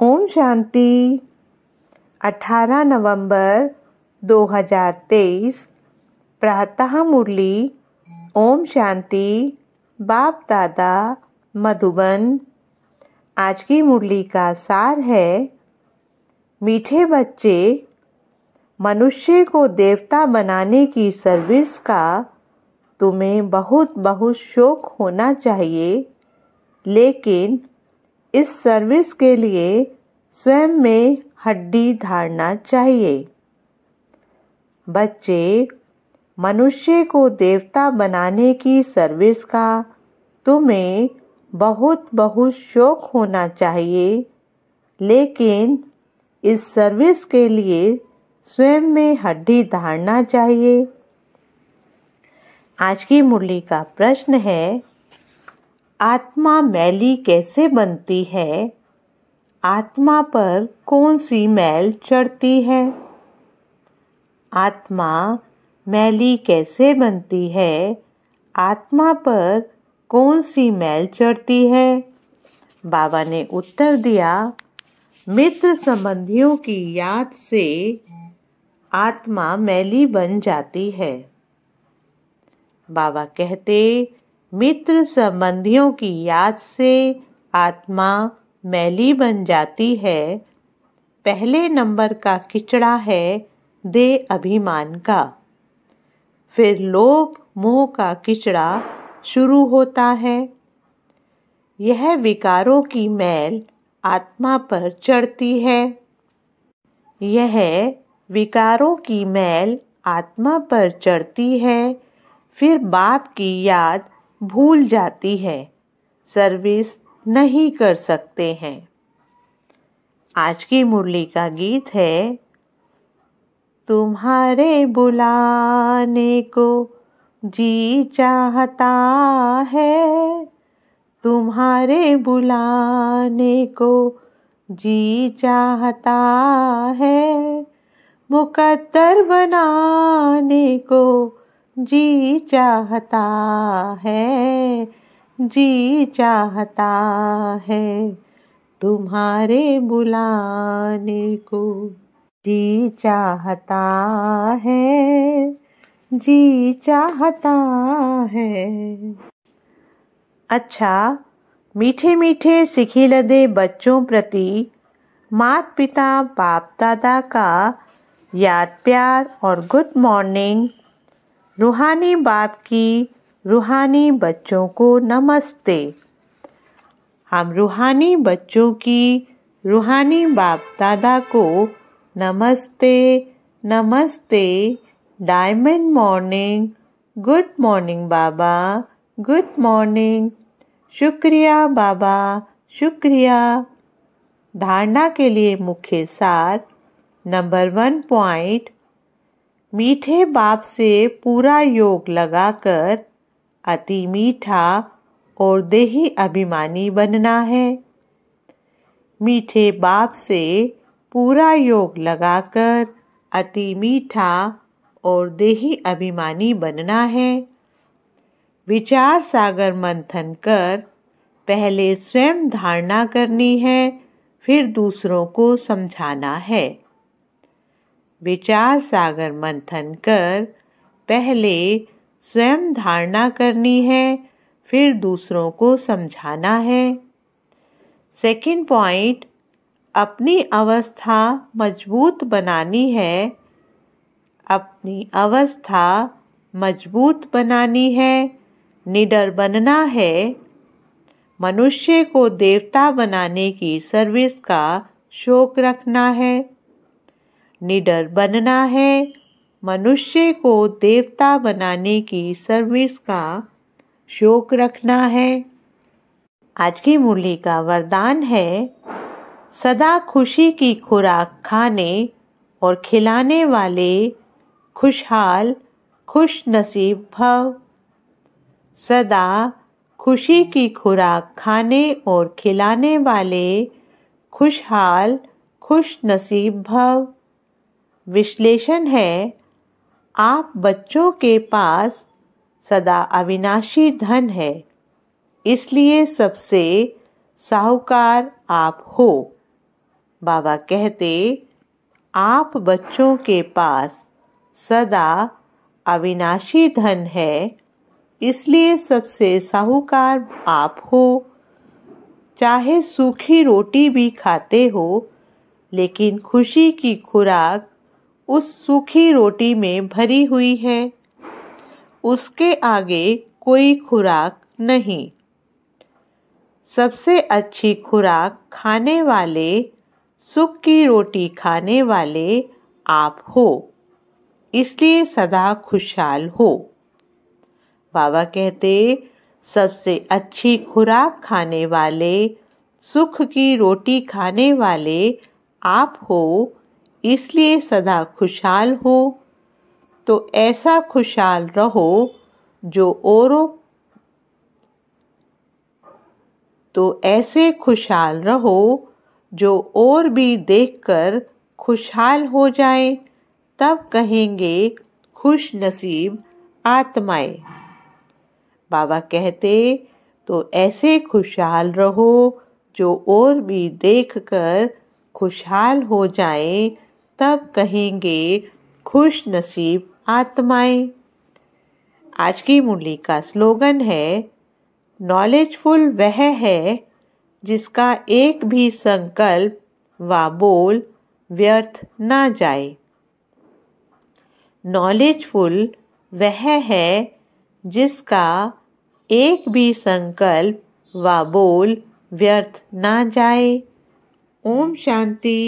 ओम शांति 18 नवंबर 2023 प्रातः मुरली ओम शांति बाप दादा मधुबन आज की मुरली का सार है मीठे बच्चे मनुष्य को देवता बनाने की सर्विस का तुम्हें बहुत बहुत शौक होना चाहिए लेकिन इस सर्विस के लिए स्वयं में हड्डी धारना चाहिए बच्चे मनुष्य को देवता बनाने की सर्विस का तुम्हें बहुत बहुत शौक होना चाहिए लेकिन इस सर्विस के लिए स्वयं में हड्डी धारना चाहिए आज की मुरली का प्रश्न है आत्मा मैली कैसे बनती है आत्मा पर कौन सी मैल चढ़ती है आत्मा मैली कैसे बनती है आत्मा पर कौन सी मैल चढ़ती है बाबा ने उत्तर दिया मित्र संबंधियों की याद से आत्मा मैली बन जाती है बाबा कहते मित्र संबंधियों की याद से आत्मा मैली बन जाती है पहले नंबर का किचड़ा है दे अभिमान का फिर लोभ मोह का किचड़ा शुरू होता है यह विकारों की मैल आत्मा पर चढ़ती है यह विकारों की मैल आत्मा पर चढ़ती है फिर बाप की याद भूल जाती है सर्विस नहीं कर सकते हैं आज की मुरली का गीत है तुम्हारे बुलाने को जी चाहता है तुम्हारे बुलाने को जी चाहता है मुकद्दर बनाने को जी चाहता है जी चाहता है तुम्हारे बुलाने को जी चाहता है जी चाहता है अच्छा मीठे मीठे सीखी लदे बच्चों प्रति मात पिता बाप दादा का याद प्यार और गुड मॉर्निंग रूहानी बाप की रूहानी बच्चों को नमस्ते हम रूहानी बच्चों की रूहानी बाप दादा को नमस्ते नमस्ते डायमंड मॉर्निंग गुड मॉर्निंग बाबा गुड मॉर्निंग शुक्रिया बाबा शुक्रिया धारणा के लिए मुख्य सार नंबर वन पॉइंट मीठे बाप से पूरा योग लगाकर अति मीठा और देही अभिमानी बनना है मीठे बाप से पूरा योग लगाकर अति मीठा और देही अभिमानी बनना है विचार सागर मंथन कर पहले स्वयं धारणा करनी है फिर दूसरों को समझाना है विचार सागर मंथन कर पहले स्वयं धारणा करनी है फिर दूसरों को समझाना है सेकंड पॉइंट अपनी अवस्था मजबूत बनानी है अपनी अवस्था मजबूत बनानी है निडर बनना है मनुष्य को देवता बनाने की सर्विस का शोक रखना है निडर बनना है मनुष्य को देवता बनाने की सर्विस का शोक रखना है आज की मूली का वरदान है सदा खुशी की खुराक खाने और खिलाने वाले खुशहाल खुश नसीब भव सदा खुशी की खुराक खाने और खिलाने वाले खुशहाल खुश नसीब भव विश्लेषण है आप बच्चों के पास सदा अविनाशी धन है इसलिए सबसे साहूकार आप हो बाबा कहते आप बच्चों के पास सदा अविनाशी धन है इसलिए सबसे साहूकार आप हो चाहे सूखी रोटी भी खाते हो लेकिन खुशी की खुराक उस सूखी रोटी में भरी हुई है उसके आगे कोई खुराक नहीं सबसे अच्छी खुराक खाने वाले सुख की रोटी खाने वाले आप हो इसलिए सदा खुशहाल हो बाबा कहते सबसे अच्छी खुराक खाने वाले सुख की रोटी खाने वाले आप हो इसलिए सदा खुशहाल हो तो ऐसा खुशहाल रहो जो औरों तो ऐसे खुशहाल रहो जो और भी देखकर खुशहाल हो जाए तब कहेंगे खुश नसीब आत्माएं बाबा कहते तो ऐसे खुशहाल रहो जो और भी देखकर खुशहाल हो जाए तब कहेंगे खुश नसीब आत्माएं आज की मुरली का स्लोगन है नॉलेजफुल वह है जिसका एक भी संकल्प व बोल व्यर्थ ना जाए नॉलेजफुल वह है जिसका एक भी संकल्प व बोल व्यर्थ ना जाए ओम शांति